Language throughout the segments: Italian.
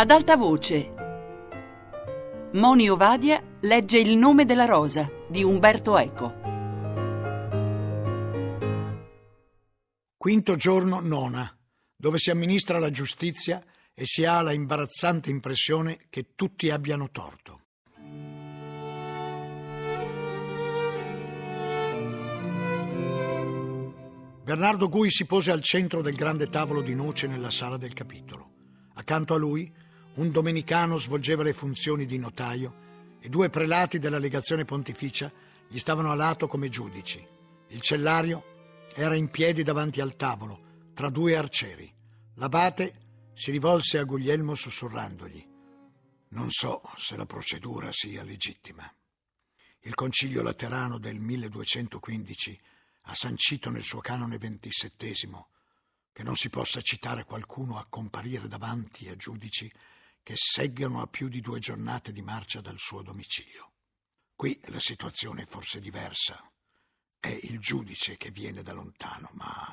Ad alta voce. Moni Ovadia legge Il nome della rosa di Umberto Eco. Quinto giorno nona, dove si amministra la giustizia e si ha la imbarazzante impressione che tutti abbiano torto. Bernardo Gui si pose al centro del grande tavolo di noce nella sala del capitolo. Accanto a lui un domenicano svolgeva le funzioni di notaio e due prelati della legazione pontificia gli stavano a lato come giudici. Il cellario era in piedi davanti al tavolo, tra due arcieri. L'abate si rivolse a Guglielmo sussurrandogli. Non so se la procedura sia legittima. Il Concilio Laterano del 1215 ha sancito nel suo canone ventisettesimo che non si possa citare qualcuno a comparire davanti a giudici che seggano a più di due giornate di marcia dal suo domicilio. Qui la situazione è forse diversa. È il giudice che viene da lontano, ma...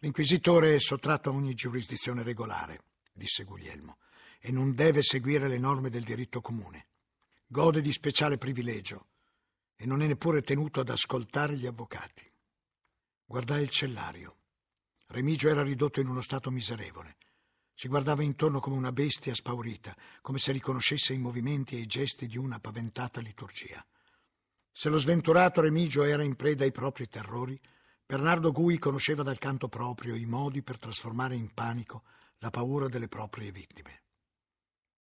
L'inquisitore è sottratto a ogni giurisdizione regolare, disse Guglielmo, e non deve seguire le norme del diritto comune. Gode di speciale privilegio e non è neppure tenuto ad ascoltare gli avvocati. Guardai il cellario. Remigio era ridotto in uno stato miserevole. Si guardava intorno come una bestia spaurita, come se riconoscesse i movimenti e i gesti di una paventata liturgia. Se lo sventurato Remigio era in preda ai propri terrori, Bernardo Gui conosceva dal canto proprio i modi per trasformare in panico la paura delle proprie vittime.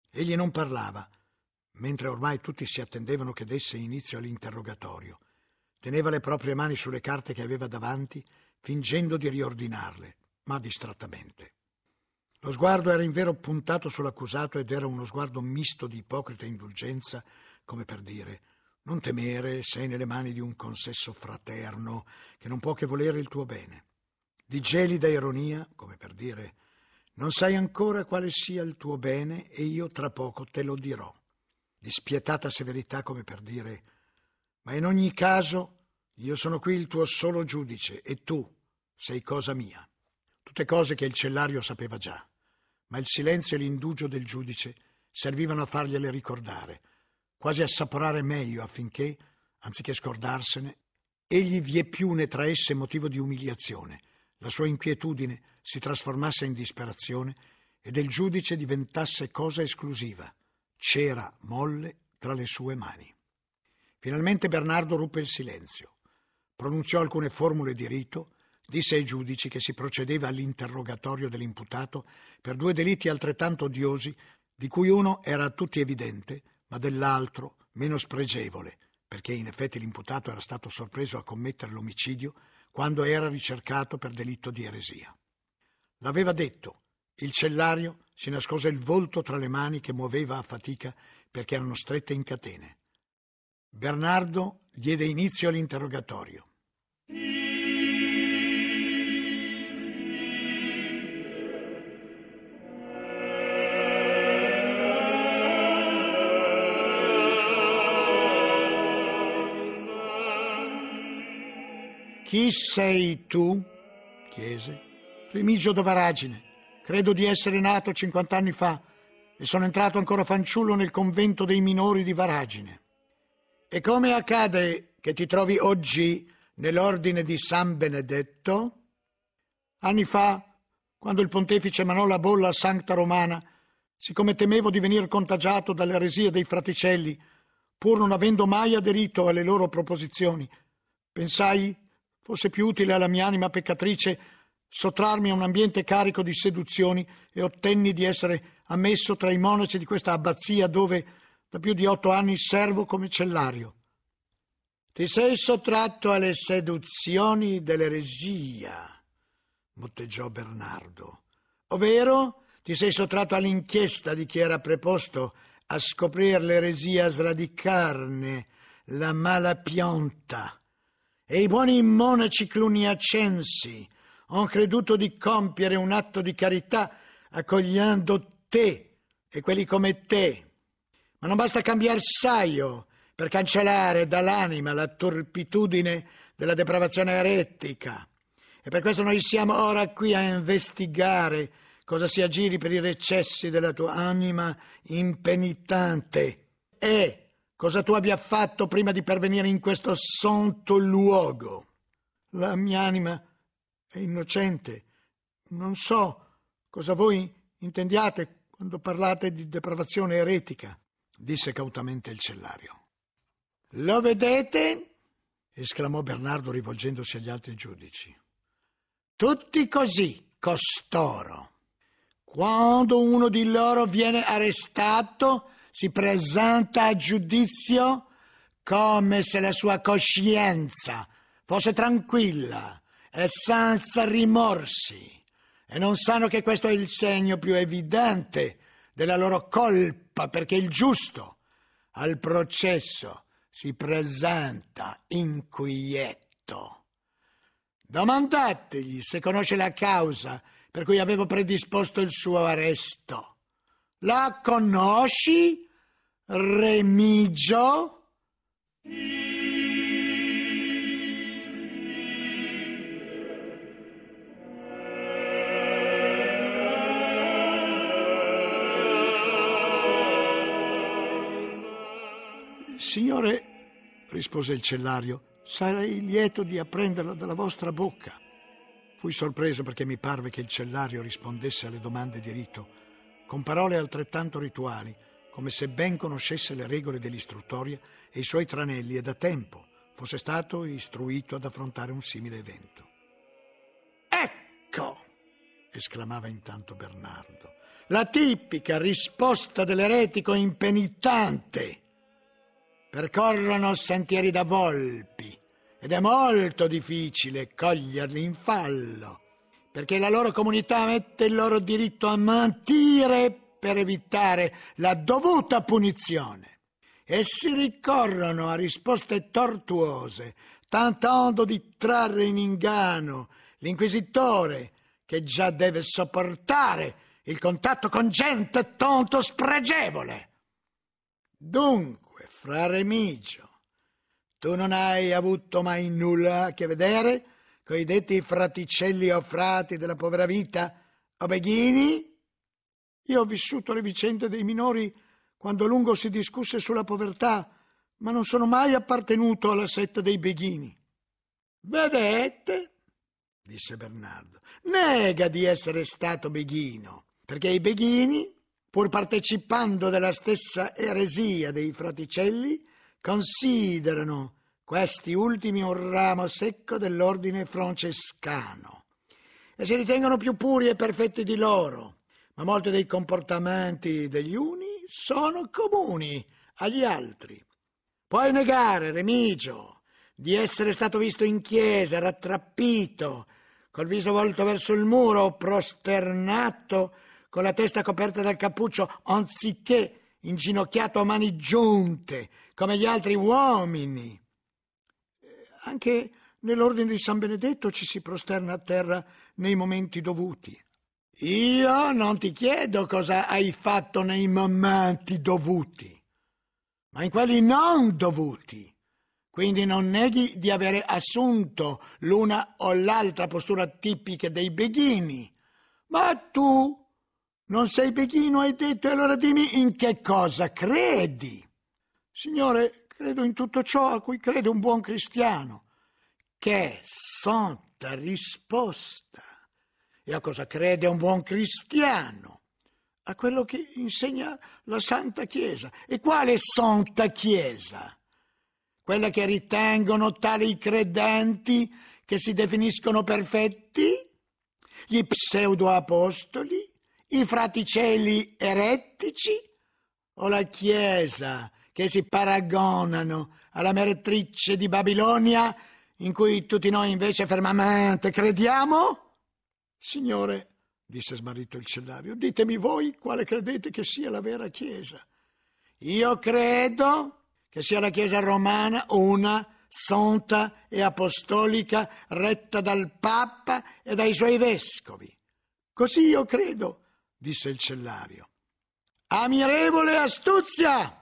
Egli non parlava, mentre ormai tutti si attendevano che desse inizio all'interrogatorio. Teneva le proprie mani sulle carte che aveva davanti, fingendo di riordinarle, ma distrattamente. Lo sguardo era invero puntato sull'accusato ed era uno sguardo misto di ipocrita indulgenza, come per dire non temere, sei nelle mani di un consesso fraterno che non può che volere il tuo bene. Di gelida ironia, come per dire non sai ancora quale sia il tuo bene e io tra poco te lo dirò. Di spietata severità, come per dire ma in ogni caso io sono qui il tuo solo giudice e tu sei cosa mia. Tutte cose che il cellario sapeva già ma il silenzio e l'indugio del giudice servivano a fargliele ricordare, quasi a saporare meglio affinché, anziché scordarsene, egli vieppiù ne traesse motivo di umiliazione, la sua inquietudine si trasformasse in disperazione e del giudice diventasse cosa esclusiva, cera molle tra le sue mani. Finalmente Bernardo ruppe il silenzio, pronunziò alcune formule di rito disse ai giudici che si procedeva all'interrogatorio dell'imputato per due delitti altrettanto odiosi, di cui uno era a tutti evidente, ma dell'altro meno spregevole, perché in effetti l'imputato era stato sorpreso a commettere l'omicidio quando era ricercato per delitto di eresia. L'aveva detto, il cellario si nascose il volto tra le mani che muoveva a fatica perché erano strette in catene. Bernardo diede inizio all'interrogatorio. Chi sei tu? chiese. Remigio Davaragine. Credo di essere nato 50 anni fa e sono entrato ancora fanciullo nel convento dei minori di Varagine. E come accade che ti trovi oggi nell'ordine di San Benedetto? Anni fa, quando il pontefice manò la bolla a Sancta Romana, siccome temevo di venir contagiato dall'eresia dei fraticelli, pur non avendo mai aderito alle loro proposizioni, pensai Forse più utile alla mia anima peccatrice sottrarmi a un ambiente carico di seduzioni e ottenni di essere ammesso tra i monaci di questa abbazia dove da più di otto anni servo come cellario. Ti sei sottratto alle seduzioni dell'eresia, motteggiò Bernardo, ovvero ti sei sottratto all'inchiesta di chi era preposto a scoprire l'eresia, a sradicarne la mala pianta e i buoni monaci cluniacensi hanno creduto di compiere un atto di carità accogliendo te e quelli come te. Ma non basta cambiare saio per cancellare dall'anima la turpitudine della depravazione eretica. E per questo noi siamo ora qui a investigare cosa si aggiri per i recessi della tua anima impenitente. E cosa tu abbia fatto prima di pervenire in questo santo luogo. La mia anima è innocente. Non so cosa voi intendiate quando parlate di depravazione eretica, disse cautamente il cellario. Lo vedete? esclamò Bernardo rivolgendosi agli altri giudici. Tutti così, costoro. Quando uno di loro viene arrestato, si presenta a giudizio come se la sua coscienza fosse tranquilla e senza rimorsi e non sanno che questo è il segno più evidente della loro colpa perché il giusto al processo si presenta inquieto. Domandategli se conosce la causa per cui avevo predisposto il suo arresto. La conosci, Remigio? Signore, rispose il cellario, sarei lieto di apprenderla dalla vostra bocca. Fui sorpreso perché mi parve che il cellario rispondesse alle domande di rito con parole altrettanto rituali, come se ben conoscesse le regole dell'istruttoria e i suoi tranelli e da tempo fosse stato istruito ad affrontare un simile evento. Ecco! esclamava intanto Bernardo. La tipica risposta dell'eretico impenitente. Percorrono sentieri da volpi ed è molto difficile coglierli in fallo perché la loro comunità mette il loro diritto a mentire per evitare la dovuta punizione. Essi ricorrono a risposte tortuose, tentando di trarre in inganno l'inquisitore che già deve sopportare il contatto con gente tanto spregevole. Dunque, fra Remigio, tu non hai avuto mai nulla a che vedere coi detti fraticelli o frati della povera vita, o beghini? Io ho vissuto le vicende dei minori quando a lungo si discusse sulla povertà, ma non sono mai appartenuto alla setta dei beghini. Vedete, disse Bernardo, nega di essere stato beghino, perché i beghini, pur partecipando della stessa eresia dei fraticelli, considerano questi ultimi un ramo secco dell'ordine francescano, e si ritengono più puri e perfetti di loro, ma molti dei comportamenti degli uni sono comuni agli altri. Puoi negare, Remigio, di essere stato visto in chiesa, rattrappito, col viso volto verso il muro, prosternato, con la testa coperta dal cappuccio, anziché inginocchiato a mani giunte, come gli altri uomini. Anche nell'ordine di San Benedetto ci si prosterna a terra nei momenti dovuti. Io non ti chiedo cosa hai fatto nei momenti dovuti, ma in quelli non dovuti. Quindi non neghi di avere assunto l'una o l'altra postura tipica dei beghini. Ma tu non sei beghino, hai detto, e allora dimmi in che cosa credi. Signore, Credo in tutto ciò a cui crede un buon cristiano, che è santa risposta. E a cosa crede un buon cristiano? A quello che insegna la Santa Chiesa. E quale Santa Chiesa? Quella che ritengono tali i credenti che si definiscono perfetti? Gli pseudoapostoli? I fraticelli erettici? O la Chiesa? che si paragonano alla meretrice di Babilonia, in cui tutti noi invece fermamente crediamo? Signore, disse smarrito il cellario, ditemi voi quale credete che sia la vera Chiesa. Io credo che sia la Chiesa romana una santa e apostolica retta dal Papa e dai suoi vescovi. Così io credo, disse il cellario. Ammirevole astuzia!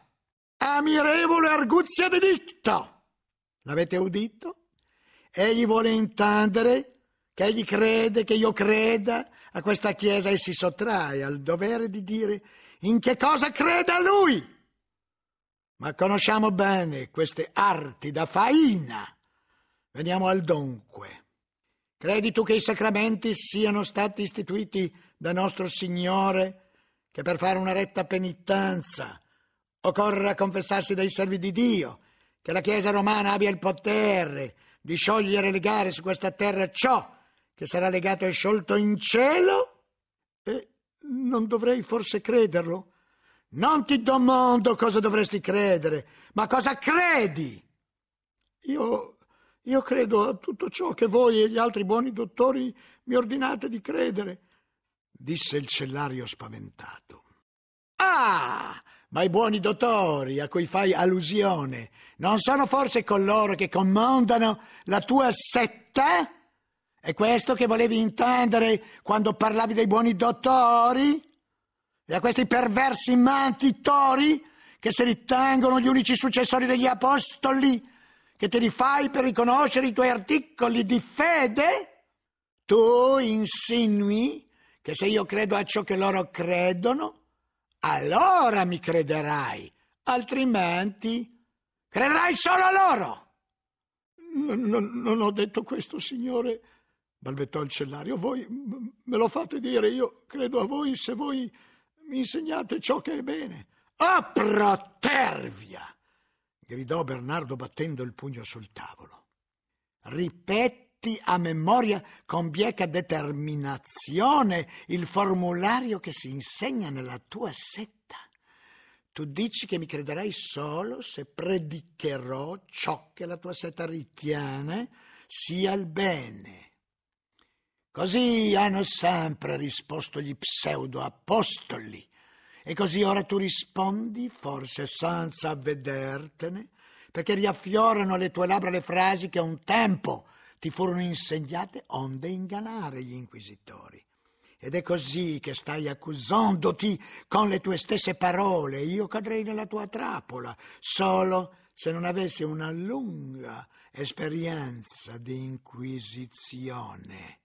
Ammirevole arguzia di dicta! L'avete udito? Egli vuole intendere che egli crede, che io creda a questa Chiesa e si sottrae al dovere di dire in che cosa creda a lui. Ma conosciamo bene queste arti da faina. Veniamo al dunque. Credi tu che i sacramenti siano stati istituiti da nostro Signore che per fare una retta penitenza occorre confessarsi dei servi di Dio, che la Chiesa romana abbia il potere di sciogliere e legare su questa terra ciò che sarà legato e sciolto in cielo? E non dovrei forse crederlo? Non ti domando cosa dovresti credere, ma cosa credi? Io, io credo a tutto ciò che voi e gli altri buoni dottori mi ordinate di credere, disse il cellario spaventato. Ah! ma i buoni dottori a cui fai allusione non sono forse coloro che comandano la tua setta? È questo che volevi intendere quando parlavi dei buoni dottori? E a questi perversi mantitori che si ritengono gli unici successori degli apostoli, che te li fai per riconoscere i tuoi articoli di fede? Tu insinui che se io credo a ciò che loro credono, allora mi crederai, altrimenti crederai solo a loro. Non, non, non ho detto questo, signore, balbettò il cellario. Voi me lo fate dire, io credo a voi se voi mi insegnate ciò che è bene. A oh, protervia! gridò Bernardo battendo il pugno sul tavolo. Ripeto ripetti a memoria con bieca determinazione il formulario che si insegna nella tua setta. Tu dici che mi crederai solo se predicherò ciò che la tua setta ritiene sia il bene. Così hanno sempre risposto gli pseudo-apostoli. E così ora tu rispondi, forse senza avvedertene, perché riaffiorano alle tue labbra le frasi che un tempo ti furono insegnate onde ingannare gli inquisitori. Ed è così che stai accusandoti con le tue stesse parole. Io cadrei nella tua trappola solo se non avessi una lunga esperienza di inquisizione.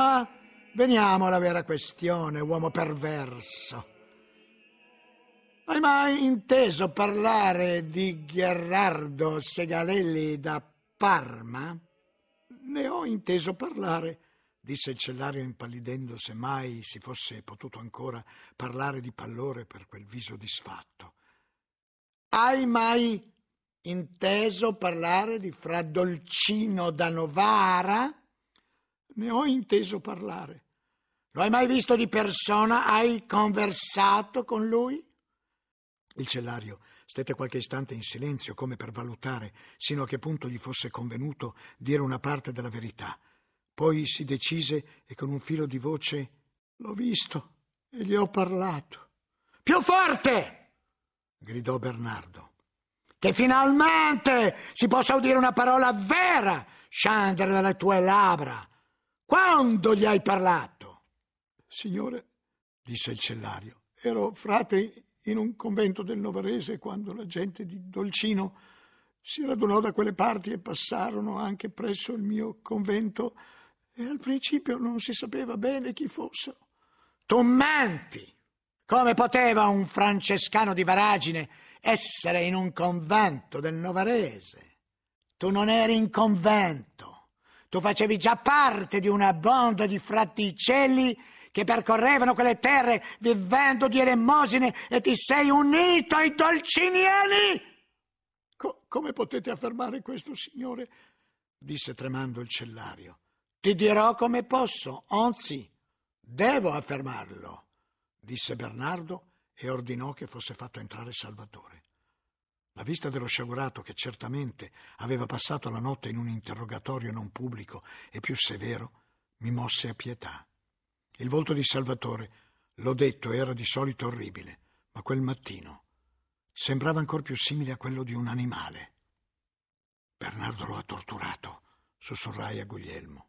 Ma veniamo alla vera questione, uomo perverso. Hai mai inteso parlare di Gherardo Segalelli da Parma? Ne ho inteso parlare, disse il cellario impallidendo se mai si fosse potuto ancora parlare di pallore per quel viso disfatto. Hai mai inteso parlare di Fra Dolcino da Novara? Ne ho inteso parlare. Lo hai mai visto di persona? Hai conversato con lui? Il cellario stette qualche istante in silenzio, come per valutare sino a che punto gli fosse convenuto dire una parte della verità. Poi si decise e con un filo di voce L'ho visto e gli ho parlato. Più forte! gridò Bernardo. Che finalmente si possa udire una parola vera scendere dalle tue labbra. Quando gli hai parlato? Signore, disse il cellario, ero frate in un convento del Novarese quando la gente di Dolcino si radunò da quelle parti e passarono anche presso il mio convento e al principio non si sapeva bene chi fossero. Tommanti! Come poteva un francescano di Varagine essere in un convento del Novarese? Tu non eri in convento. Tu facevi già parte di una banda di fraticelli che percorrevano quelle terre vivendo di elemosine e ti sei unito ai dolcinieri? Co- come potete affermare questo, signore? disse tremando il cellario. Ti dirò come posso, anzi, devo affermarlo, disse Bernardo e ordinò che fosse fatto entrare Salvatore. La vista dello sciagurato, che certamente aveva passato la notte in un interrogatorio non pubblico e più severo, mi mosse a pietà. Il volto di Salvatore, l'ho detto, era di solito orribile, ma quel mattino sembrava ancor più simile a quello di un animale. Bernardo lo ha torturato, sussurrai a Guglielmo.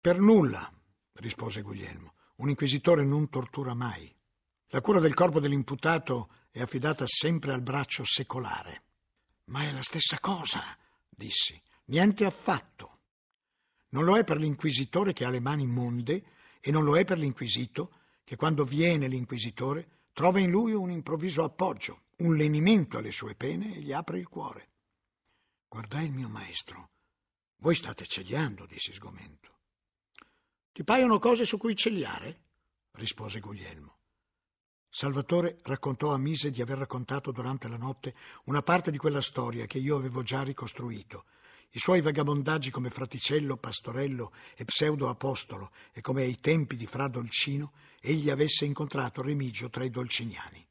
Per nulla, rispose Guglielmo. Un inquisitore non tortura mai. La cura del corpo dell'imputato è affidata sempre al braccio secolare. Ma è la stessa cosa, dissi. Niente affatto. Non lo è per l'inquisitore che ha le mani monde e non lo è per l'inquisito che quando viene l'inquisitore trova in lui un improvviso appoggio, un lenimento alle sue pene e gli apre il cuore. Guardai il mio maestro. Voi state cegliando, dissi sgomento. Ti paiono cose su cui cegliare? rispose Guglielmo. Salvatore raccontò a Mise di aver raccontato durante la notte una parte di quella storia che io avevo già ricostruito. I suoi vagabondaggi come fraticello, pastorello e pseudo-apostolo e come ai tempi di Fra Dolcino egli avesse incontrato Remigio tra i dolciniani.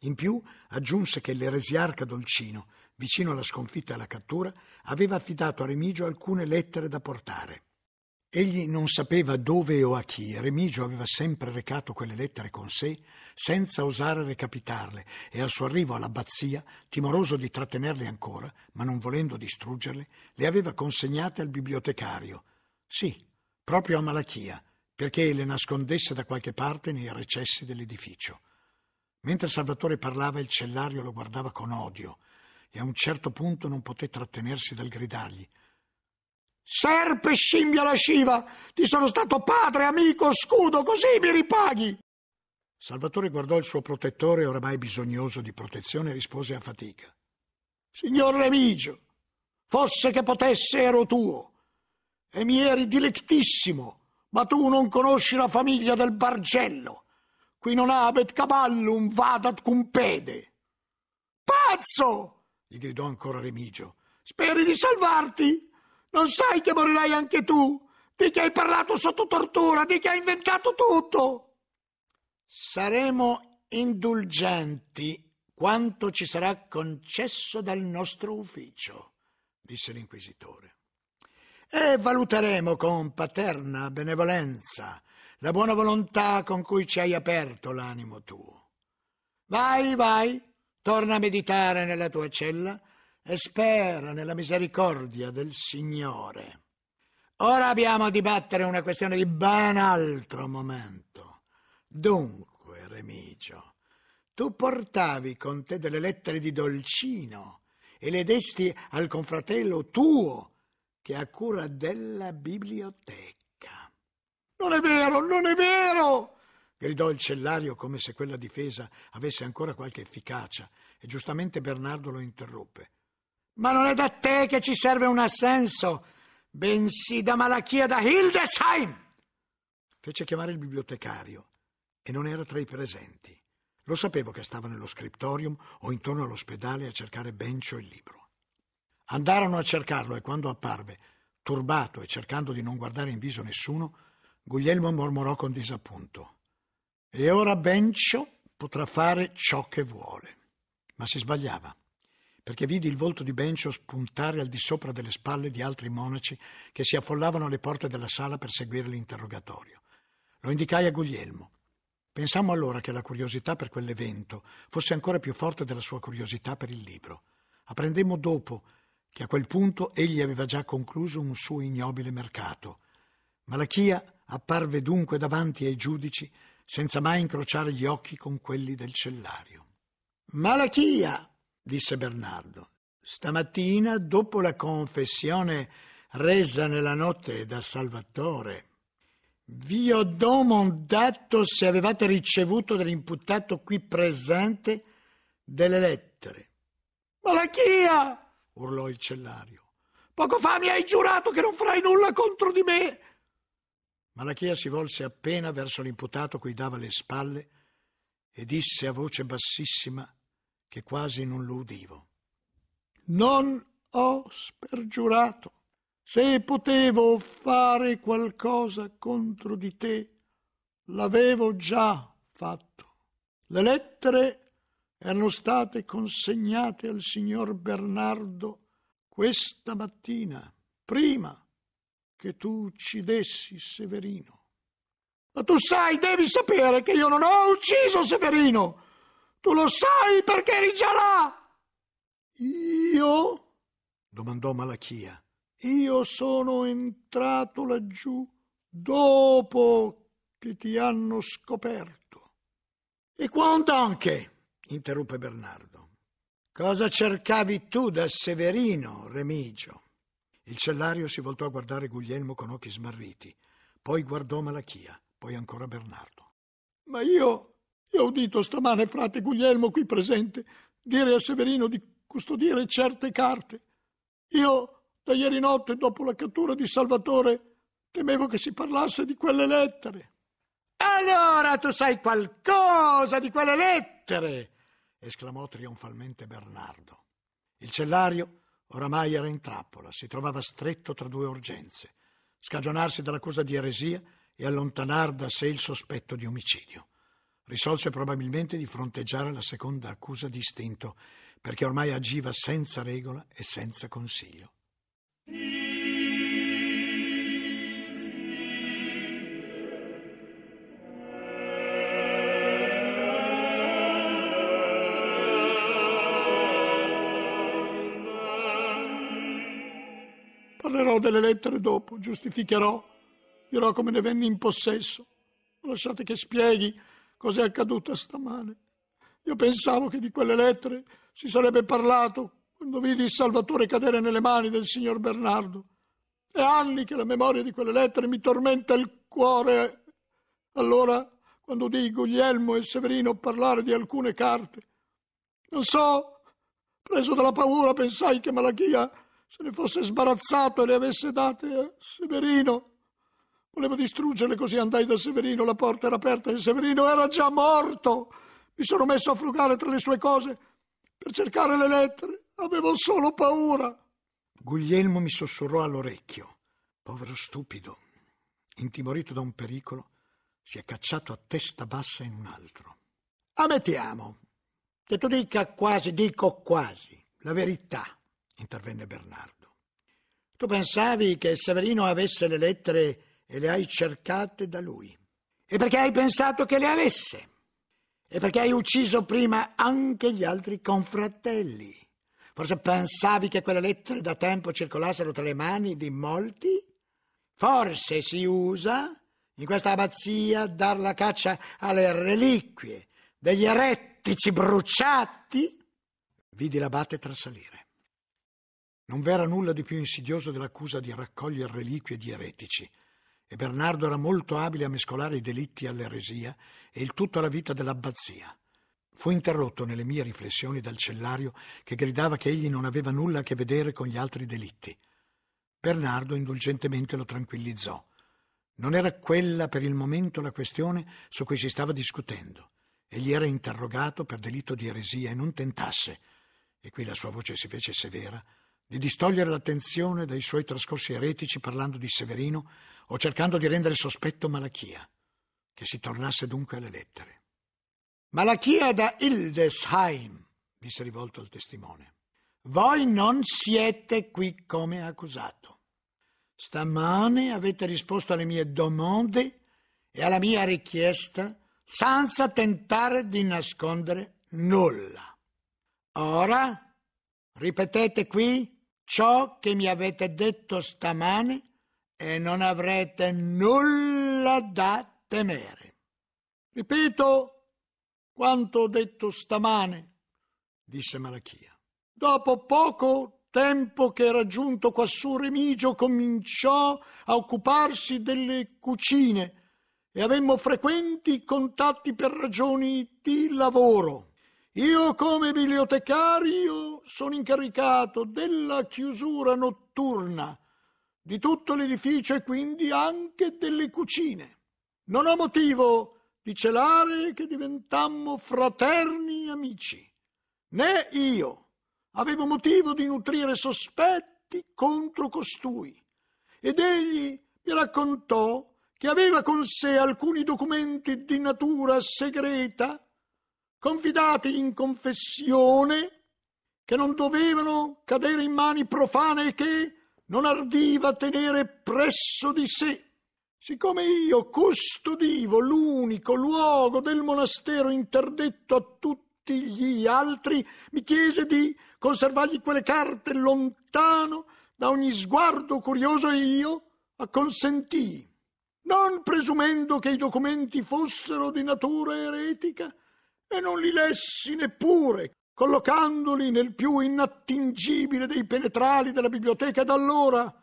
In più aggiunse che l'eresiarca Dolcino, vicino alla sconfitta e alla cattura, aveva affidato a Remigio alcune lettere da portare. Egli non sapeva dove o a chi. Remigio aveva sempre recato quelle lettere con sé, senza osare recapitarle, e al suo arrivo all'abbazia, timoroso di trattenerle ancora, ma non volendo distruggerle, le aveva consegnate al bibliotecario. Sì, proprio a Malachia, perché le nascondesse da qualche parte nei recessi dell'edificio. Mentre Salvatore parlava, il cellario lo guardava con odio, e a un certo punto non poté trattenersi dal gridargli. Serpe scimmia lasciva, ti sono stato padre, amico, scudo, così mi ripaghi. Salvatore guardò il suo protettore, oramai bisognoso di protezione, e rispose a fatica. Signor Remigio, fosse che potesse ero tuo, e mi eri dilettissimo, ma tu non conosci la famiglia del Bargello. Qui non abet caballum vadat cum pede. Pazzo! gli gridò ancora Remigio. Speri di salvarti? Non sai che morirai anche tu? Di che hai parlato sotto tortura? Di che hai inventato tutto? Saremo indulgenti quanto ci sarà concesso dal nostro ufficio, disse l'inquisitore. E valuteremo con paterna benevolenza la buona volontà con cui ci hai aperto l'animo tuo. Vai, vai, torna a meditare nella tua cella e spera nella misericordia del Signore. Ora abbiamo a dibattere una questione di ben altro momento. Dunque, Remigio, tu portavi con te delle lettere di Dolcino e le desti al confratello tuo che ha cura della biblioteca. Non è vero, non è vero! gridò il cellario come se quella difesa avesse ancora qualche efficacia e giustamente Bernardo lo interruppe. Ma non è da te che ci serve un assenso, bensì da Malachia da Hildesheim! Fece chiamare il bibliotecario e non era tra i presenti. Lo sapevo che stava nello scriptorium o intorno all'ospedale a cercare Bencio il libro. Andarono a cercarlo e quando apparve, turbato e cercando di non guardare in viso nessuno, Guglielmo mormorò con disappunto. E ora Bencio potrà fare ciò che vuole. Ma si sbagliava perché vidi il volto di Bencio spuntare al di sopra delle spalle di altri monaci che si affollavano alle porte della sala per seguire l'interrogatorio. Lo indicai a Guglielmo. Pensammo allora che la curiosità per quell'evento fosse ancora più forte della sua curiosità per il libro. Apprendemmo dopo che a quel punto egli aveva già concluso un suo ignobile mercato. Malachia apparve dunque davanti ai giudici senza mai incrociare gli occhi con quelli del cellario. Malachia! disse Bernardo. Stamattina, dopo la confessione resa nella notte da Salvatore, vi ho domandato se avevate ricevuto dall'imputato qui presente delle lettere. Malachia! urlò il cellario. Poco fa mi hai giurato che non farai nulla contro di me. Malachia si volse appena verso l'imputato cui dava le spalle e disse a voce bassissima che quasi non lo udivo. Non ho spergiurato. Se potevo fare qualcosa contro di te, l'avevo già fatto. Le lettere erano state consegnate al signor Bernardo questa mattina, prima che tu uccidessi Severino. Ma tu sai, devi sapere che io non ho ucciso Severino. Tu lo sai perché eri già là! Io? domandò Malachia. Io sono entrato laggiù dopo che ti hanno scoperto. E quanto anche? interruppe Bernardo. Cosa cercavi tu da Severino, Remigio? Il cellario si voltò a guardare Guglielmo con occhi smarriti, poi guardò Malachia, poi ancora Bernardo. Ma io io ho udito stamane frate Guglielmo qui presente dire a Severino di custodire certe carte. Io da ieri notte, dopo la cattura di Salvatore, temevo che si parlasse di quelle lettere. Allora tu sai qualcosa di quelle lettere! esclamò trionfalmente Bernardo. Il cellario oramai era in trappola, si trovava stretto tra due urgenze, scagionarsi dall'accusa di eresia e allontanar da sé il sospetto di omicidio risolse probabilmente di fronteggiare la seconda accusa di istinto, perché ormai agiva senza regola e senza consiglio. Parlerò delle lettere dopo, giustificherò, dirò come ne venni in possesso. Lasciate che spieghi cos'è accaduto stamane. Io pensavo che di quelle lettere si sarebbe parlato quando vidi il Salvatore cadere nelle mani del signor Bernardo. È anni che la memoria di quelle lettere mi tormenta il cuore. Allora, quando udii Guglielmo e Severino parlare di alcune carte, non so, preso dalla paura, pensai che Malachia se ne fosse sbarazzato e le avesse date a Severino Volevo distruggerle, così andai da Severino. La porta era aperta e Severino era già morto. Mi sono messo a frugare tra le sue cose per cercare le lettere. Avevo solo paura. Guglielmo mi sussurrò all'orecchio. Povero stupido, intimorito da un pericolo, si è cacciato a testa bassa in un altro. Ammettiamo che tu dica quasi, dico quasi, la verità, intervenne Bernardo. Tu pensavi che Severino avesse le lettere e le hai cercate da lui. E perché hai pensato che le avesse. E perché hai ucciso prima anche gli altri confratelli. Forse pensavi che quelle lettere da tempo circolassero tra le mani di molti? Forse si usa in questa abbazia dar la caccia alle reliquie degli eretici bruciati? Vidi l'abate trasalire. Non v'era nulla di più insidioso dell'accusa di raccogliere reliquie di eretici e Bernardo era molto abile a mescolare i delitti all'eresia e il tutto alla vita dell'abbazia. Fu interrotto nelle mie riflessioni dal cellario che gridava che egli non aveva nulla a che vedere con gli altri delitti. Bernardo indulgentemente lo tranquillizzò. Non era quella per il momento la questione su cui si stava discutendo. Egli era interrogato per delitto di eresia e non tentasse, e qui la sua voce si fece severa, di distogliere l'attenzione dai suoi trascorsi eretici parlando di Severino o cercando di rendere sospetto Malachia, che si tornasse dunque alle lettere. Malachia da Hildesheim, disse rivolto al testimone. Voi non siete qui come accusato. Stamane avete risposto alle mie domande e alla mia richiesta senza tentare di nascondere nulla. Ora ripetete qui ciò che mi avete detto stamane e non avrete nulla da temere. Ripeto quanto ho detto stamane, disse Malachia. Dopo poco tempo che era giunto quassù Remigio cominciò a occuparsi delle cucine e avemmo frequenti contatti per ragioni di lavoro. Io come bibliotecario sono incaricato della chiusura notturna di tutto l'edificio e quindi anche delle cucine. Non ho motivo di celare che diventammo fraterni amici, né io avevo motivo di nutrire sospetti contro costui, ed egli mi raccontò che aveva con sé alcuni documenti di natura segreta, confidati in confessione, che non dovevano cadere in mani profane e che, non ardiva tenere presso di sé. Siccome io custodivo l'unico luogo del monastero interdetto a tutti gli altri, mi chiese di conservargli quelle carte lontano da ogni sguardo curioso e io acconsentii, non presumendo che i documenti fossero di natura eretica, e non li lessi neppure, collocandoli nel più inattingibile dei penetrali della biblioteca da allora.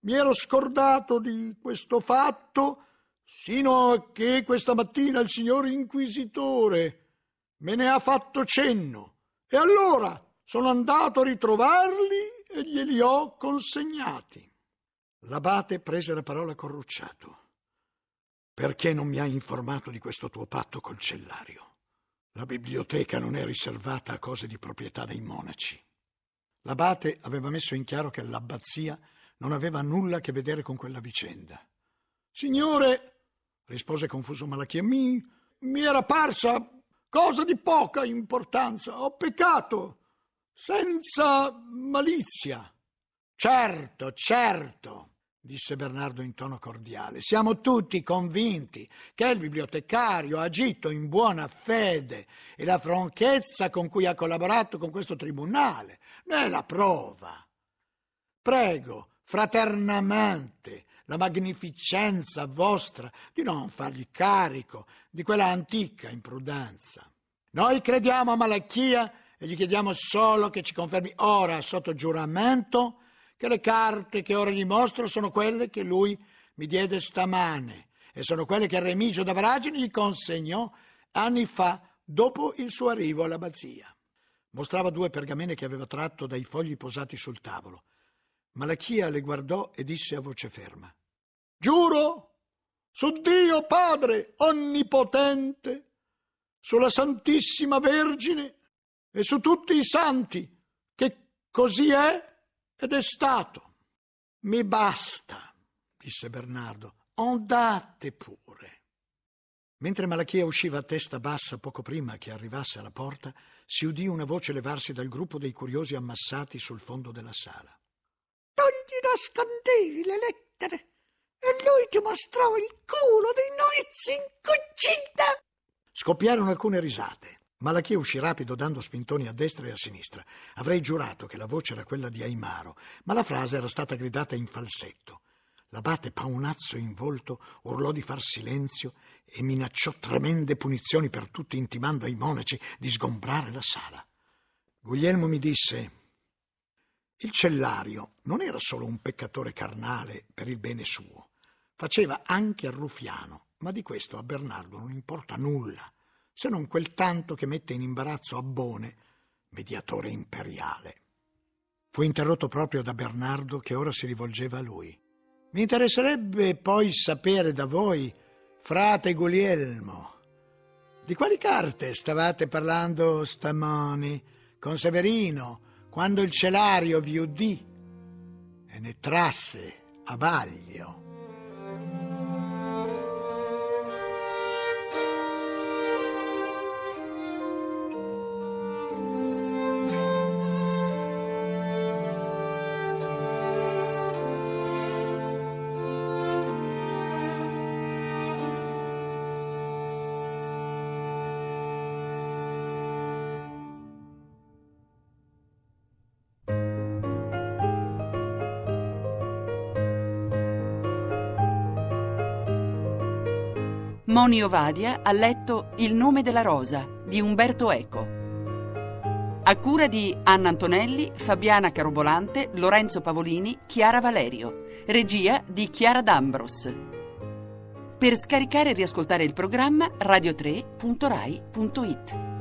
Mi ero scordato di questo fatto sino a che questa mattina il signor inquisitore me ne ha fatto cenno e allora sono andato a ritrovarli e glieli ho consegnati. L'abate prese la parola corrucciato. Perché non mi hai informato di questo tuo patto col cellario? La biblioteca non è riservata a cose di proprietà dei monaci. L'abate aveva messo in chiaro che l'abbazia non aveva nulla a che vedere con quella vicenda. Signore, rispose confuso Malachia, mi, mi era parsa cosa di poca importanza. Ho peccato, senza malizia. Certo, certo, disse Bernardo in tono cordiale. Siamo tutti convinti che il bibliotecario ha agito in buona fede e la franchezza con cui ha collaborato con questo tribunale ne è la prova. Prego fraternamente la magnificenza vostra di non fargli carico di quella antica imprudenza. Noi crediamo a Malachia e gli chiediamo solo che ci confermi ora sotto giuramento che le carte che ora gli mostro sono quelle che lui mi diede stamane e sono quelle che Remigio da Varagine gli consegnò anni fa dopo il suo arrivo all'abbazia. Mostrava due pergamene che aveva tratto dai fogli posati sul tavolo. Malachia le guardò e disse a voce ferma: Giuro su Dio Padre Onnipotente, sulla Santissima Vergine e su tutti i santi, che così è ed è stato. Mi basta, disse Bernardo. Andate pure. Mentre Malachia usciva a testa bassa poco prima che arrivasse alla porta, si udì una voce levarsi dal gruppo dei curiosi ammassati sul fondo della sala. Non gli nascondevi le lettere e lui ti mostrò il culo dei novizi in cucina. Scoppiarono alcune risate. Malachia uscì rapido dando spintoni a destra e a sinistra. Avrei giurato che la voce era quella di Aimaro, ma la frase era stata gridata in falsetto. L'abate, paonazzo in volto, urlò di far silenzio e minacciò tremende punizioni per tutti, intimando ai monaci di sgombrare la sala. Guglielmo mi disse: Il cellario non era solo un peccatore carnale per il bene suo, faceva anche al rufiano, ma di questo a Bernardo non importa nulla se non quel tanto che mette in imbarazzo Abbone, mediatore imperiale. Fu interrotto proprio da Bernardo che ora si rivolgeva a lui. Mi interesserebbe poi sapere da voi, frate Guglielmo, di quali carte stavate parlando stamani con Severino quando il celario vi udì e ne trasse a vaglio. Moni Ovadia ha letto Il nome della rosa di Umberto Eco. A cura di Anna Antonelli, Fabiana Carobolante, Lorenzo Pavolini, Chiara Valerio. Regia di Chiara D'Ambros. Per scaricare e riascoltare il programma radio3.rai.it.